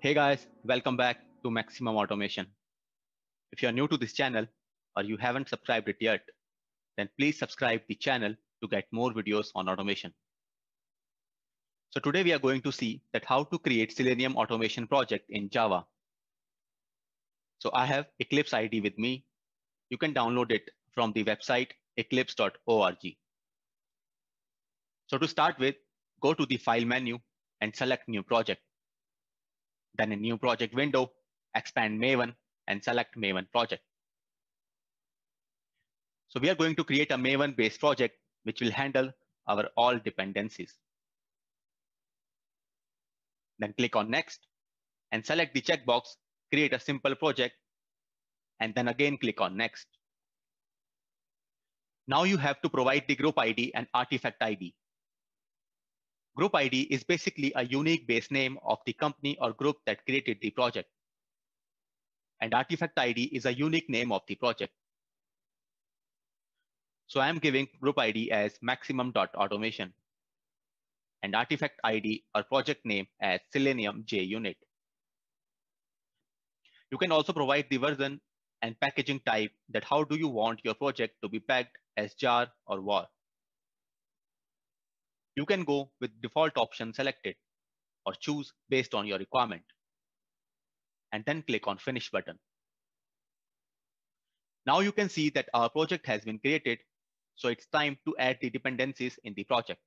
Hey guys, welcome back to Maximum Automation. If you're new to this channel or you haven't subscribed it yet, then please subscribe the channel to get more videos on automation. So today we are going to see that how to create Selenium automation project in Java. So I have Eclipse ID with me. You can download it from the website eclipse.org. So to start with, go to the file menu and select new project. Then a new project window, expand Maven and select Maven project. So we are going to create a Maven based project which will handle our all dependencies. Then click on next and select the checkbox, create a simple project, and then again click on next. Now you have to provide the group ID and artifact ID. Group ID is basically a unique base name of the company or group that created the project. And artifact ID is a unique name of the project. So I'm giving group ID as maximum.automation and artifact ID or project name as Selenium JUnit. You can also provide the version and packaging type that how do you want your project to be packed as jar or war. You can go with default option selected or choose based on your requirement and then click on finish button. Now you can see that our project has been created. So it's time to add the dependencies in the project.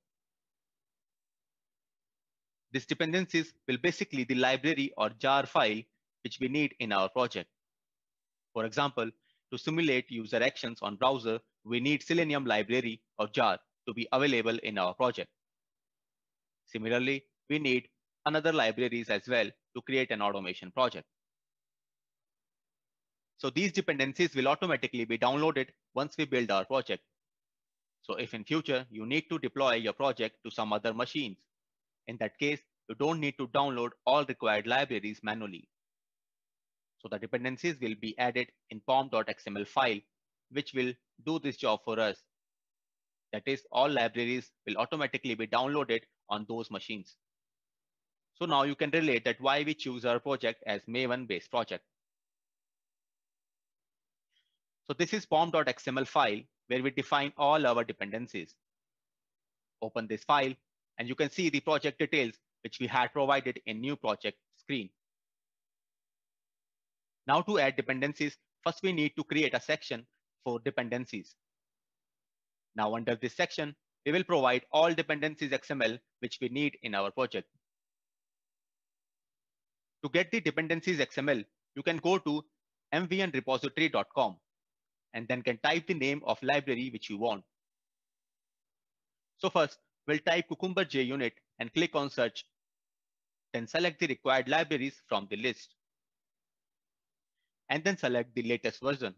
These dependencies will basically the library or jar file which we need in our project. For example, to simulate user actions on browser, we need Selenium library or jar to be available in our project. Similarly, we need another libraries as well to create an automation project. So these dependencies will automatically be downloaded once we build our project. So if in future you need to deploy your project to some other machines, in that case, you don't need to download all required libraries manually. So the dependencies will be added in pom.xml file, which will do this job for us. That is, all libraries will automatically be downloaded on those machines. So now you can relate that why we choose our project as Maven based project. So this is pom.xml file where we define all our dependencies. Open this file and you can see the project details which we had provided in new project screen. Now to add dependencies, first we need to create a section for dependencies. Now under this section, we will provide all dependencies XML which we need in our project. To get the dependencies XML, you can go to mvnrepository.com and then can type the name of library which you want. So first, we'll type Cucumber JUnit and click on search, then select the required libraries from the list, and then select the latest version.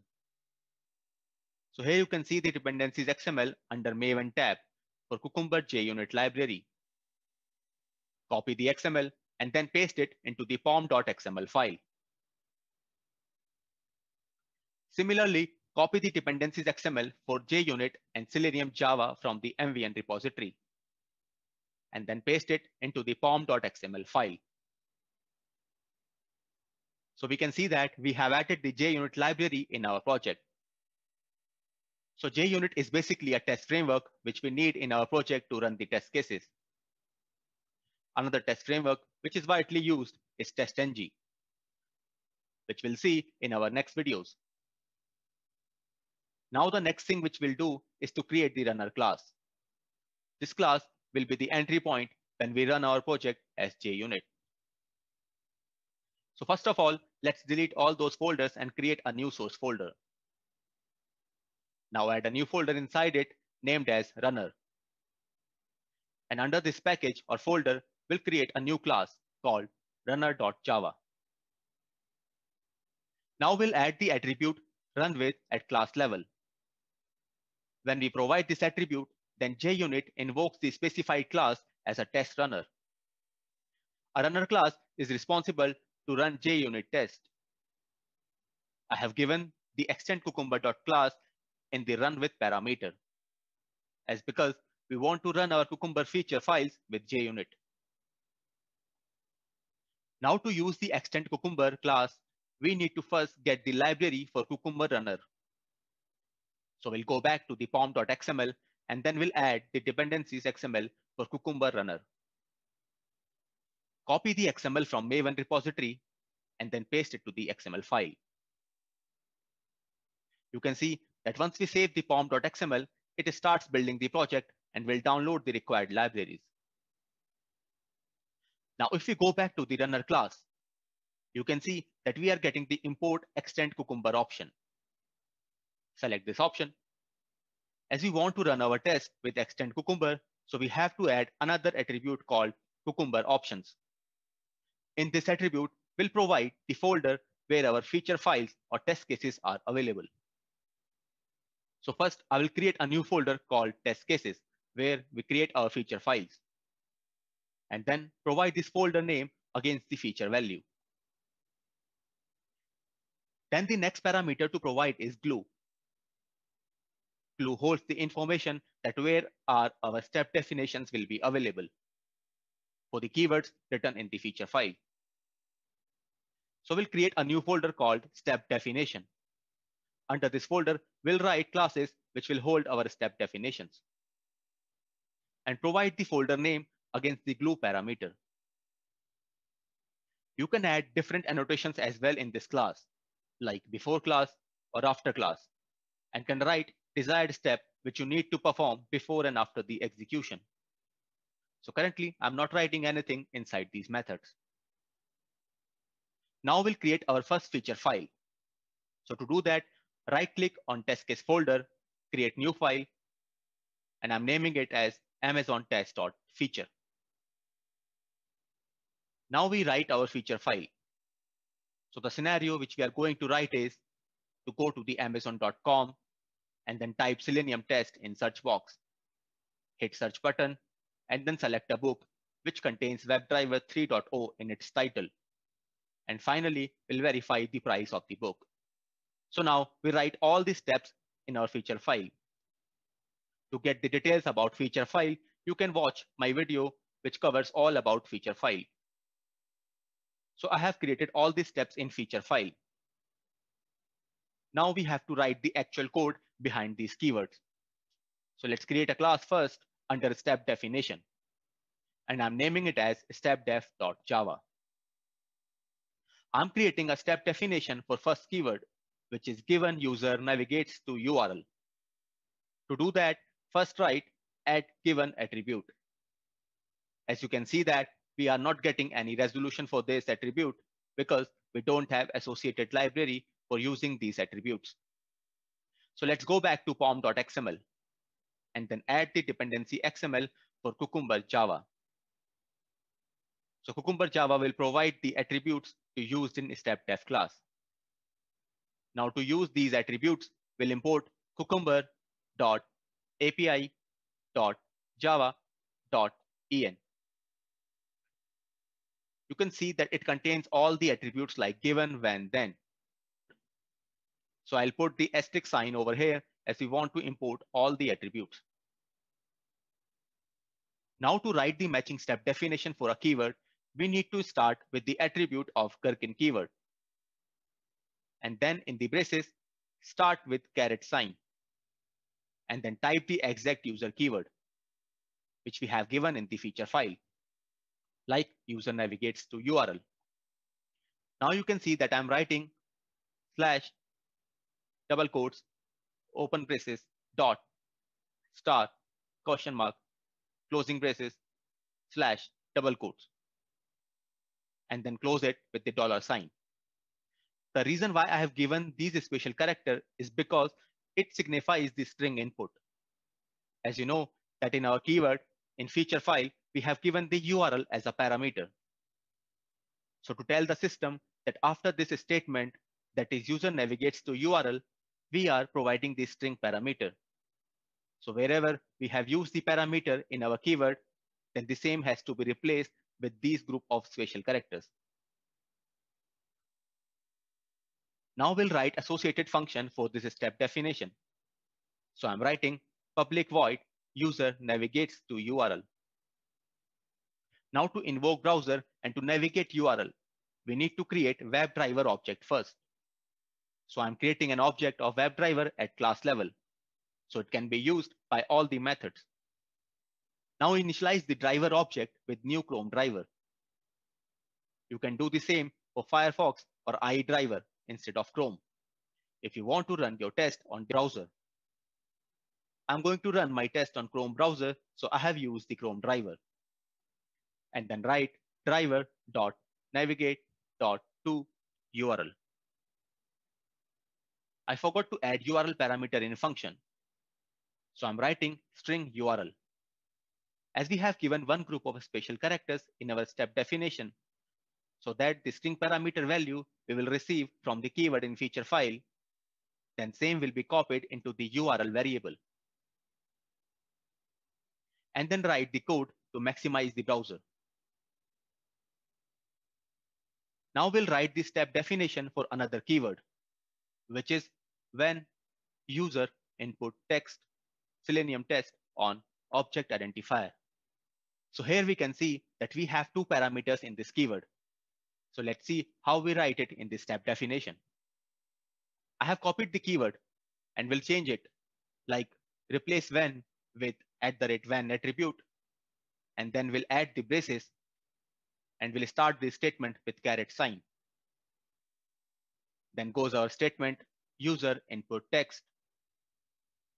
So here you can see the dependencies XML under Maven tab for Cucumber JUnit library copy the XML, and then paste it into the pom.xml file. Similarly, copy the dependencies XML for JUnit and Selenium Java from the MVN repository, and then paste it into the pom.xml file. So we can see that we have added the JUnit library in our project. So JUnit is basically a test framework which we need in our project to run the test cases. Another test framework, which is widely used, is TestNG, which we'll see in our next videos. Now the next thing which we'll do is to create the runner class. This class will be the entry point when we run our project as JUnit. So first of all, let's delete all those folders and create a new source folder. Now add a new folder inside it named as runner. And under this package or folder, will create a new class called runner.java. Now we'll add the attribute run with at class level. When we provide this attribute, then JUnit invokes the specified class as a test runner. A runner class is responsible to run JUnit test. I have given the extend cucumber.class in the run with parameter as because we want to run our cucumber feature files with JUnit. Now to use the extend cucumber class, we need to first get the library for cucumber runner. So we'll go back to the pom.xml and then we'll add the dependencies XML for cucumber runner. Copy the XML from Maven repository and then paste it to the XML file. You can see that once we save the pom.xml, it starts building the project and will download the required libraries. Now, if we go back to the runner class, you can see that we are getting the import extend cucumber option. Select this option. As we want to run our test with extend cucumber, so we have to add another attribute called cucumber options. In this attribute, we'll provide the folder where our feature files or test cases are available. So first I will create a new folder called test cases where we create our feature files and then provide this folder name against the feature value. Then the next parameter to provide is glue. Glue holds the information that where are our step definitions will be available for the keywords written in the feature file. So we'll create a new folder called step definition. Under this folder, we'll write classes which will hold our step definitions and provide the folder name against the glue parameter. You can add different annotations as well in this class, like before class or after class, and can write desired step which you need to perform before and after the execution. So currently, I'm not writing anything inside these methods. Now we'll create our first feature file. So to do that, right click on test case folder, create new file, and I'm naming it as amazon test.feature. Now we write our feature file. So the scenario which we are going to write is to go to the amazon.com and then type selenium test in search box, hit search button, and then select a book which contains WebDriver 3.0 in its title. And finally, we'll verify the price of the book. So now we write all these steps in our feature file. To get the details about feature file, you can watch my video, which covers all about feature file. So I have created all these steps in feature file. Now we have to write the actual code behind these keywords. So let's create a class first under step definition. And I'm naming it as stepdef.java. I'm creating a step definition for first keyword, which is given user navigates to URL. To do that, first write at given attribute. As you can see that we are not getting any resolution for this attribute because we don't have associated library for using these attributes. So let's go back to pom.xml and then add the dependency XML for Cucumber Java. So Cucumber Java will provide the attributes to use in StepDef class. Now to use these attributes, we'll import cucumber.api.java.en you can see that it contains all the attributes like given, when, then. So I'll put the asterisk sign over here as we want to import all the attributes. Now to write the matching step definition for a keyword, we need to start with the attribute of Gherkin keyword. And then in the braces, start with caret sign. And then type the exact user keyword, which we have given in the feature file like user navigates to URL. Now you can see that I'm writing slash double quotes, open braces, dot, star, question mark, closing braces, slash, double quotes, and then close it with the dollar sign. The reason why I have given these special character is because it signifies the string input. As you know that in our keyword in feature file, we have given the URL as a parameter. So to tell the system that after this statement that is user navigates to URL, we are providing the string parameter. So wherever we have used the parameter in our keyword, then the same has to be replaced with these group of special characters. Now we'll write associated function for this step definition. So I'm writing public void user navigates to URL. Now to invoke browser and to navigate URL, we need to create WebDriver object first. So I'm creating an object of WebDriver at class level. So it can be used by all the methods. Now initialize the driver object with new Chrome driver. You can do the same for Firefox or IE driver instead of Chrome. If you want to run your test on browser, I'm going to run my test on Chrome browser, so I have used the Chrome driver and then write driver dot navigate dot to URL. I forgot to add URL parameter in function. So I'm writing string URL. As we have given one group of special characters in our step definition, so that the string parameter value we will receive from the keyword in feature file, then same will be copied into the URL variable. And then write the code to maximize the browser. Now we'll write the step definition for another keyword, which is when user input text Selenium test on object identifier. So here we can see that we have two parameters in this keyword. So let's see how we write it in this step definition. I have copied the keyword and will change it like replace when with at the rate when attribute. And then we'll add the braces and we'll start this statement with caret sign. Then goes our statement, user input text.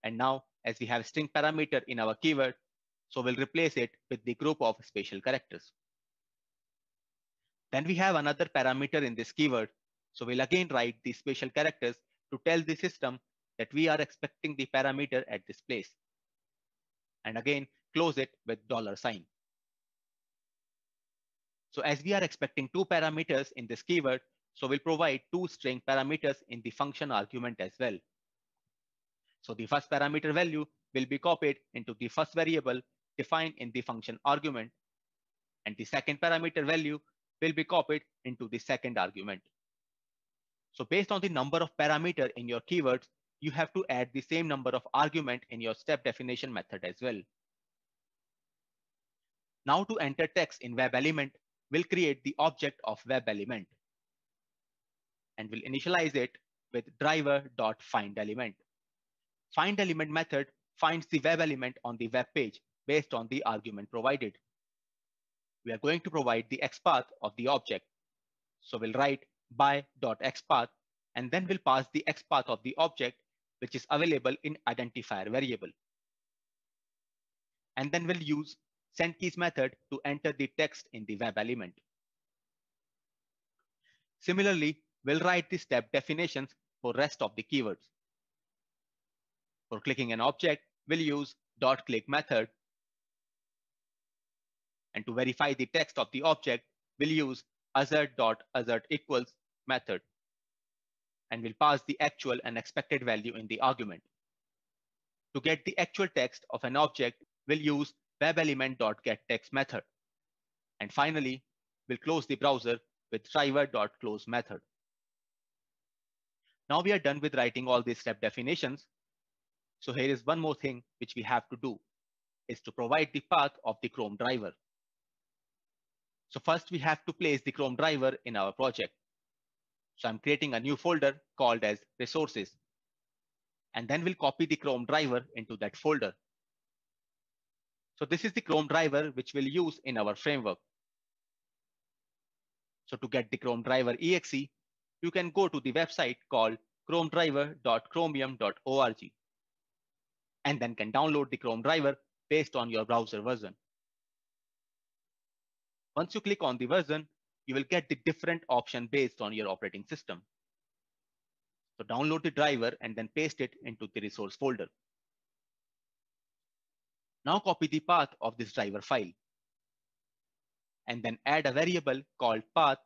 And now as we have string parameter in our keyword, so we'll replace it with the group of spatial characters. Then we have another parameter in this keyword. So we'll again write the spatial characters to tell the system that we are expecting the parameter at this place. And again, close it with dollar sign. So as we are expecting two parameters in this keyword, so we'll provide two string parameters in the function argument as well. So the first parameter value will be copied into the first variable defined in the function argument. And the second parameter value will be copied into the second argument. So based on the number of parameter in your keywords, you have to add the same number of argument in your step definition method as well. Now to enter text in web element, will create the object of web element and will initialize it with driver.findElement. FindElement method finds the web element on the web page based on the argument provided. We are going to provide the xpath of the object. So we'll write by.xpath and then we'll pass the xpath of the object which is available in identifier variable. And then we'll use SendKeys method to enter the text in the web element. Similarly, we'll write the step definitions for rest of the keywords. For clicking an object, we'll use dot click method. And to verify the text of the object, we'll use assert dot assert equals method. And we'll pass the actual and expected value in the argument. To get the actual text of an object, we'll use webelement.getText method. And finally, we'll close the browser with driver.close method. Now we are done with writing all these step definitions. So here is one more thing which we have to do is to provide the path of the Chrome driver. So first we have to place the Chrome driver in our project. So I'm creating a new folder called as resources. And then we'll copy the Chrome driver into that folder. So this is the Chrome driver which we'll use in our framework. So to get the Chrome driver exe, you can go to the website called chromedriver.chromium.org and then can download the Chrome driver based on your browser version. Once you click on the version, you will get the different option based on your operating system. So download the driver and then paste it into the resource folder. Now copy the path of this driver file and then add a variable called path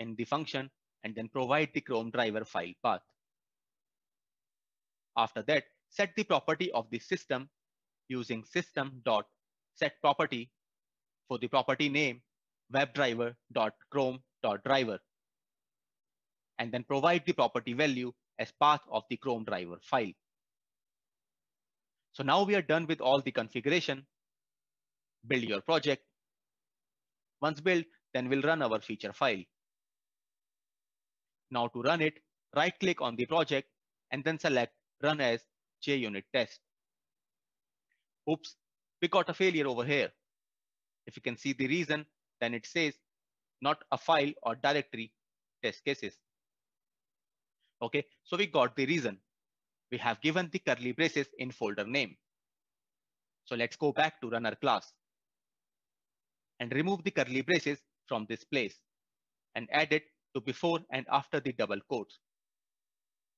in the function and then provide the Chrome driver file path. After that, set the property of the system using system.setProperty for the property name webdriver.chrome.driver and then provide the property value as path of the Chrome driver file. So now we are done with all the configuration. Build your project. Once built, then we'll run our feature file. Now to run it, right click on the project and then select run as JUnit test. Oops, we got a failure over here. If you can see the reason, then it says not a file or directory test cases. Okay, so we got the reason we have given the curly braces in folder name. So let's go back to runner class and remove the curly braces from this place and add it to before and after the double quotes.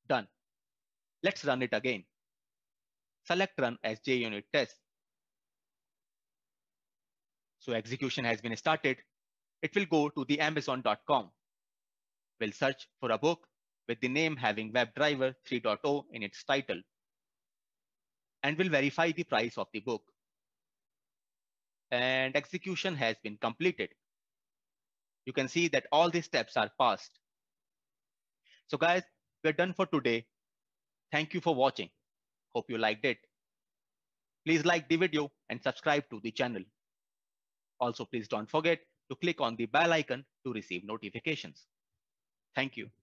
Done. Let's run it again. Select run as JUnit test. So execution has been started. It will go to the amazon.com. We'll search for a book with the name having WebDriver 3.0 in its title and will verify the price of the book. And execution has been completed. You can see that all the steps are passed. So guys, we're done for today. Thank you for watching. Hope you liked it. Please like the video and subscribe to the channel. Also, please don't forget to click on the bell icon to receive notifications. Thank you.